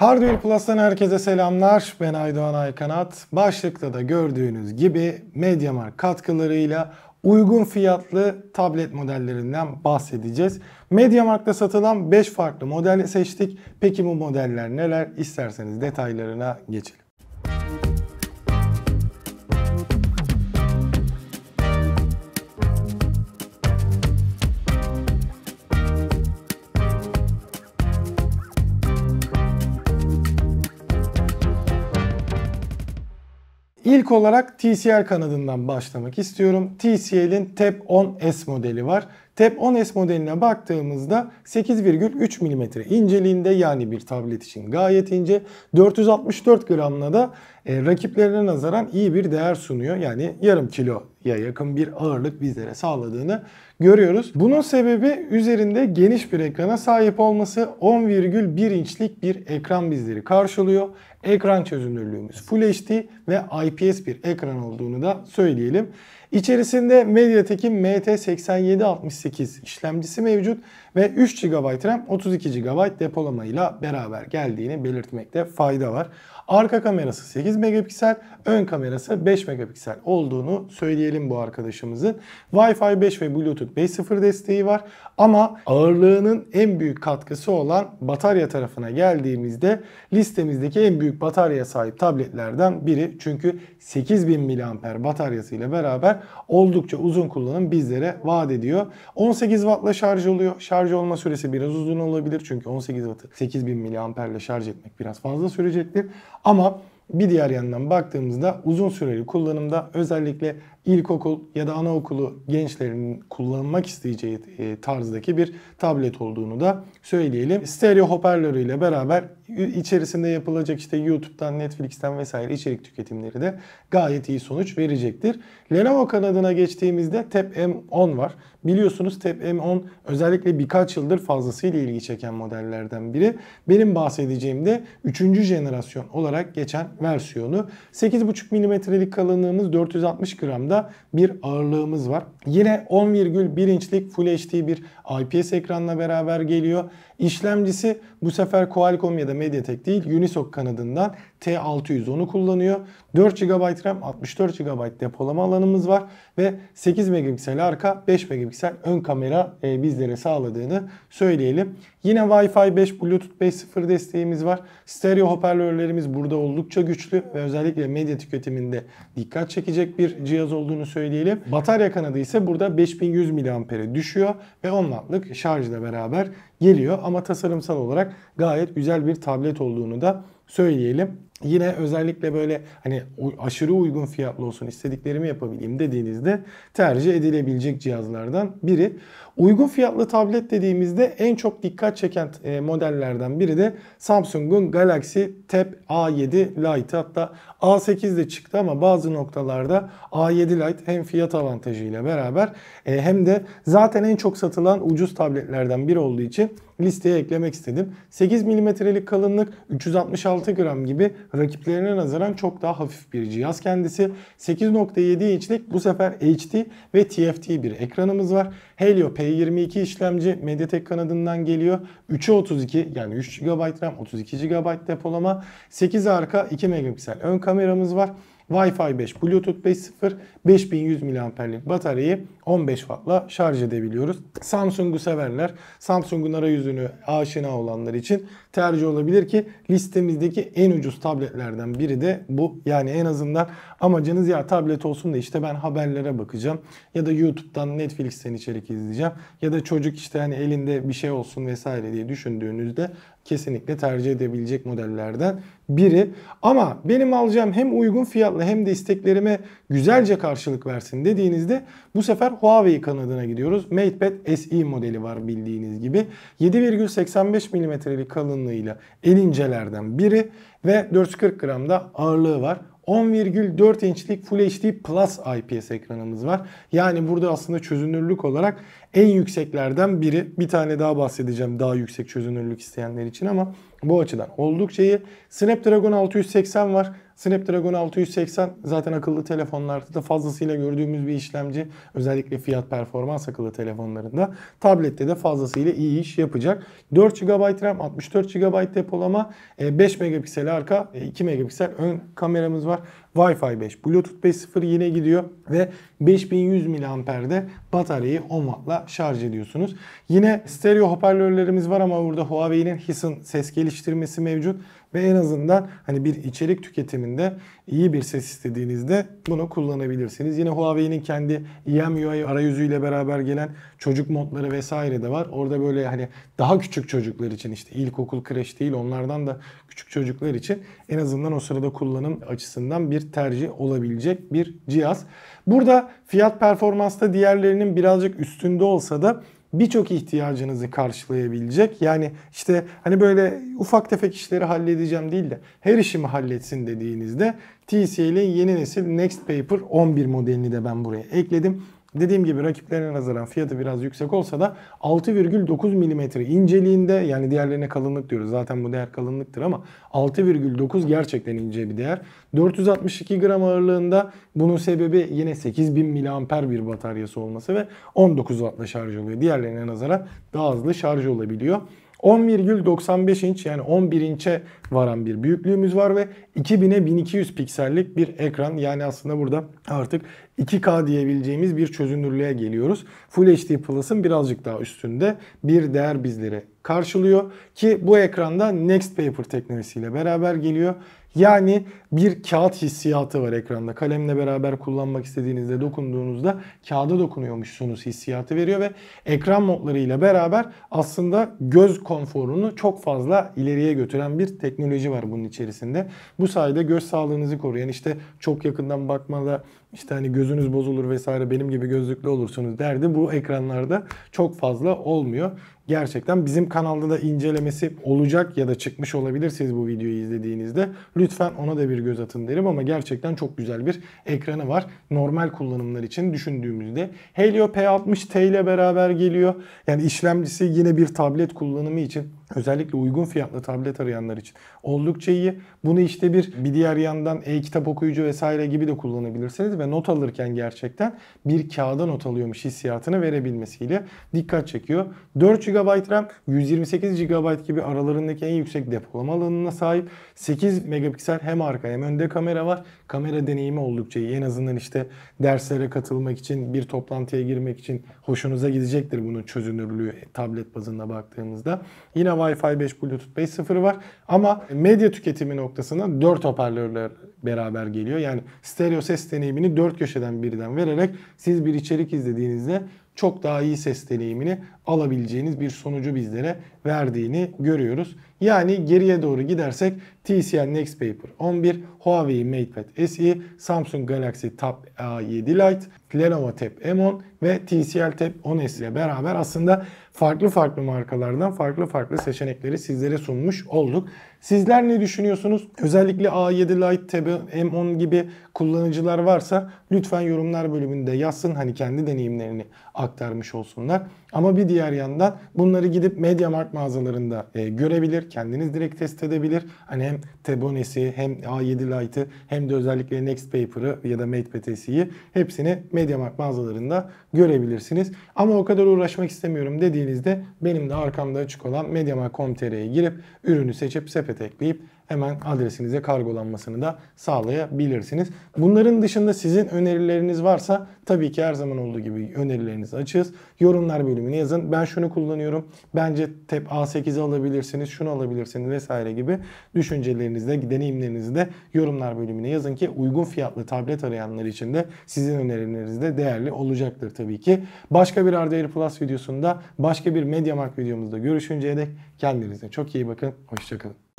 Hardware Plus'tan herkese selamlar. Ben Aydoğan Aykanat. Başlıkta da gördüğünüz gibi MediaMarkt katkılarıyla uygun fiyatlı tablet modellerinden bahsedeceğiz. MediaMarkt'ta satılan 5 farklı modeli seçtik. Peki bu modeller neler? İsterseniz detaylarına geçelim. İlk olarak TCL kanadından başlamak istiyorum. TCL'in TEP10S modeli var. TEP10S modeline baktığımızda 8,3 mm inceliğinde yani bir tablet için gayet ince. 464 gramla da e, rakiplerine nazaran iyi bir değer sunuyor. Yani yarım kiloya yakın bir ağırlık bizlere sağladığını görüyoruz. Bunun sebebi üzerinde geniş bir ekrana sahip olması 10,1 inçlik bir ekran bizleri karşılıyor. Ekran çözünürlüğümüz Full HD ve IPS bir ekran olduğunu da söyleyelim. İçerisinde MediaTek'in MT8768 işlemcisi mevcut ve 3 GB RAM 32 GB depolamayla beraber geldiğini belirtmekte fayda var. Arka kamerası 8 megapiksel, ön kamerası 5 megapiksel olduğunu söyleyelim bu arkadaşımızın. Wi-Fi 5 ve Bluetooth 5.0 desteği var ama ağırlığının en büyük katkısı olan batarya tarafına geldiğimizde listemizdeki en büyük bataryaya sahip tabletlerden biri. Çünkü 8000 mAh bataryasıyla beraber oldukça uzun kullanım bizlere vaat ediyor. 18 Watt'la şarj oluyor. Şarj olma süresi biraz uzun olabilir çünkü 18 Watt'ı 8000 mAh ile şarj etmek biraz fazla sürecektir. Ama bir diğer yandan baktığımızda uzun süreli kullanımda özellikle ilkokul ya da anaokulu gençlerinin kullanmak isteyeceği e, tarzdaki bir tablet olduğunu da söyleyelim. Stereo hoparlörüyle beraber içerisinde yapılacak işte YouTube'dan, Netflix'ten vesaire içerik tüketimleri de gayet iyi sonuç verecektir. Lenovo kanadına geçtiğimizde Tab M10 var. Biliyorsunuz Tab M10 özellikle birkaç yıldır fazlasıyla ilgi çeken modellerden biri. Benim bahsedeceğim de 3. jenerasyon olarak geçen versiyonu. 8,5 mm'lik kalınlığımız 460 gramda bir ağırlığımız var. Yine 10,1 inçlik Full HD bir IPS ekranla beraber geliyor. İşlemcisi bu sefer Qualcomm ya da MediaTek değil Unisoc kanadından T610'u kullanıyor. 4 GB RAM, 64 GB depolama alanımız var ve 8 megapiksel arka, 5 megapiksel ön kamera e, bizlere sağladığını söyleyelim. Yine Wi-Fi 5, Bluetooth 5.0 desteğimiz var. Stereo hoparlörlerimiz burada oldukça güçlü ve özellikle medya tüketiminde dikkat çekecek bir cihaz olduğunu söyleyelim. Batarya kanadı ise burada 5100 mAh'e düşüyor ve 10 wattlık şarjla beraber geliyor ama tasarımsal olarak gayet güzel bir tablet olduğunu da söyleyelim. Yine özellikle böyle hani aşırı uygun fiyatlı olsun istediklerimi yapabileyim dediğinizde tercih edilebilecek cihazlardan biri. Uygun fiyatlı tablet dediğimizde en çok dikkat çeken e, modellerden biri de Samsung'un Galaxy Tab A7 Lite hatta A8 de çıktı ama bazı noktalarda A7 Lite hem fiyat avantajıyla beraber e, hem de zaten en çok satılan ucuz tabletlerden biri olduğu için listeye eklemek istedim. 8 milimetrelik kalınlık 366 gram gibi rakiplerine nazaran çok daha hafif bir cihaz kendisi. 8.7 inçlik bu sefer HD ve TFT bir ekranımız var. Helio P22 işlemci Mediatek kanadından geliyor. 3'e 32 yani 3 GB RAM 32 GB depolama. 8 arka 2 megapiksel ön kameramız var. Wi-Fi 5, Bluetooth 5.0, 5100 mAh'lik bataryayı 15 Watt'la şarj edebiliyoruz. Samsung'u sevenler, Samsung'un arayüzünü aşina olanlar için tercih olabilir ki listemizdeki en ucuz tabletlerden biri de bu. Yani en azından amacınız ya tablet olsun da işte ben haberlere bakacağım ya da YouTube'dan Netflix'ten içerik izleyeceğim ya da çocuk işte hani elinde bir şey olsun vesaire diye düşündüğünüzde kesinlikle tercih edebilecek modellerden biri. Ama benim alacağım hem uygun fiyatlı hem de isteklerime güzelce karşılık versin dediğinizde bu sefer Huawei kanadına gidiyoruz. MatePad SE modeli var bildiğiniz gibi. 7,85 mm'lik kalınlığıyla en incelerden biri ve 440 gramda ağırlığı var. 10,4 inçlik Full HD Plus IPS ekranımız var. Yani burada aslında çözünürlük olarak en yükseklerden biri. Bir tane daha bahsedeceğim daha yüksek çözünürlük isteyenler için ama bu açıdan oldukça iyi. Snapdragon 680 var. Snapdragon 680 zaten akıllı telefonlarda da fazlasıyla gördüğümüz bir işlemci. Özellikle fiyat performans akıllı telefonlarında. Tablette de fazlasıyla iyi iş yapacak. 4 GB RAM, 64 GB depolama, 5 e, megapiksel arka, 2 e, megapiksel ön kameramız var. Wi-Fi 5, Bluetooth 5.0 yine gidiyor ve 5100 mAh'de bataryayı 10 Watt'la şarj ediyorsunuz. Yine stereo hoparlörlerimiz var ama burada Huawei'nin Hissen ses geliştirmesi mevcut ve en azından hani bir içerik tüketiminde iyi bir ses istediğinizde bunu kullanabilirsiniz. Yine Huawei'nin kendi EMUI arayüzüyle beraber gelen çocuk modları vesaire de var. Orada böyle hani daha küçük çocuklar için işte ilkokul kreş değil onlardan da küçük çocuklar için en azından o sırada kullanım açısından bir tercih olabilecek bir cihaz. Burada fiyat performansta diğerlerinin birazcık üstünde olsa da birçok ihtiyacınızı karşılayabilecek. Yani işte hani böyle ufak tefek işleri halledeceğim değil de her işimi halletsin dediğinizde TCL'in yeni nesil Next Paper 11 modelini de ben buraya ekledim. Dediğim gibi rakiplerine nazaran fiyatı biraz yüksek olsa da 6,9 mm inceliğinde yani diğerlerine kalınlık diyoruz. Zaten bu değer kalınlıktır ama 6,9 gerçekten ince bir değer. 462 gram ağırlığında bunun sebebi yine 8000 miliamper bir bataryası olması ve 19 wattla şarj oluyor. Diğerlerine nazaran daha hızlı şarj olabiliyor. 10,95 inç yani 11 inçe varan bir büyüklüğümüz var ve 2000'e 1200 piksellik bir ekran. Yani aslında burada artık 2K diyebileceğimiz bir çözünürlüğe geliyoruz. Full HD Plus'ın birazcık daha üstünde bir değer bizlere karşılıyor ki bu ekranda Next Paper teknolojisiyle beraber geliyor. Yani bir kağıt hissiyatı var ekranda. Kalemle beraber kullanmak istediğinizde dokunduğunuzda kağıda dokunuyormuşsunuz hissiyatı veriyor ve ekran modları ile beraber aslında göz konforunu çok fazla ileriye götüren bir teknoloji var bunun içerisinde. Bu sayede göz sağlığınızı koruyan işte çok yakından bakmada işte hani gözünüz bozulur vesaire benim gibi gözlüklü olursunuz derdi bu ekranlarda çok fazla olmuyor gerçekten bizim kanalda da incelemesi olacak ya da çıkmış olabilir siz bu videoyu izlediğinizde. Lütfen ona da bir göz atın derim ama gerçekten çok güzel bir ekranı var. Normal kullanımlar için düşündüğümüzde. Helio P60T ile beraber geliyor. Yani işlemcisi yine bir tablet kullanımı için özellikle uygun fiyatlı tablet arayanlar için oldukça iyi. Bunu işte bir bir diğer yandan e-kitap okuyucu vesaire gibi de kullanabilirsiniz ve not alırken gerçekten bir kağıda not alıyormuş hissiyatını verebilmesiyle dikkat çekiyor. 4 GB RAM, 128 GB gibi aralarındaki en yüksek depolama alanına sahip. 8 megapiksel hem arka hem önde kamera var. Kamera deneyimi oldukça iyi. En azından işte derslere katılmak için, bir toplantıya girmek için hoşunuza gidecektir bunun çözünürlüğü tablet bazında baktığımızda. Yine Wi-Fi 5 Bluetooth 5.0 var. Ama medya tüketimi noktasında 4 hoparlörler beraber geliyor. Yani stereo ses deneyimini 4 köşeden birden vererek siz bir içerik izlediğinizde çok daha iyi ses deneyimini alabileceğiniz bir sonucu bizlere verdiğini görüyoruz. Yani geriye doğru gidersek TCL Next 11, Huawei MatePad SE, Samsung Galaxy Tab A7 Lite, Lenovo Tab M10 ve TCL Tab 10S ile beraber aslında farklı farklı markalardan farklı farklı seçenekleri sizlere sunmuş olduk. Sizler ne düşünüyorsunuz? Özellikle A7 Lite, M10 gibi kullanıcılar varsa lütfen yorumlar bölümünde yazsın. Hani kendi deneyimlerini aktarmış olsunlar. Ama bir diğer yandan bunları gidip MediaMarkt mağazalarında e, görebilir. Kendiniz direkt test edebilir. Hani hem Tebone'si hem A7 Lite'ı hem de özellikle Next Paper'ı ya da MatePad SE'yi hepsini MediaMarkt mağazalarında görebilirsiniz. Ama o kadar uğraşmak istemiyorum dediğinizde benim de arkamda açık olan MediaMarkt.com.tr'ye girip ürünü seçip sepete ekleyip hemen adresinize kargolanmasını da sağlayabilirsiniz. Bunların dışında sizin önerileriniz varsa tabii ki her zaman olduğu gibi önerilerinizi açığız. Yorumlar bölümüne yazın. Ben şunu kullanıyorum. Bence TEP A8'i alabilirsiniz, şunu alabilirsiniz vesaire gibi düşüncelerinizi de, deneyimlerinizi de yorumlar bölümüne yazın ki uygun fiyatlı tablet arayanlar için de sizin önerileriniz de değerli olacaktır tabii ki. Başka bir RDR Plus videosunda, başka bir MediaMarkt videomuzda görüşünceye dek kendinize çok iyi bakın. Hoşçakalın.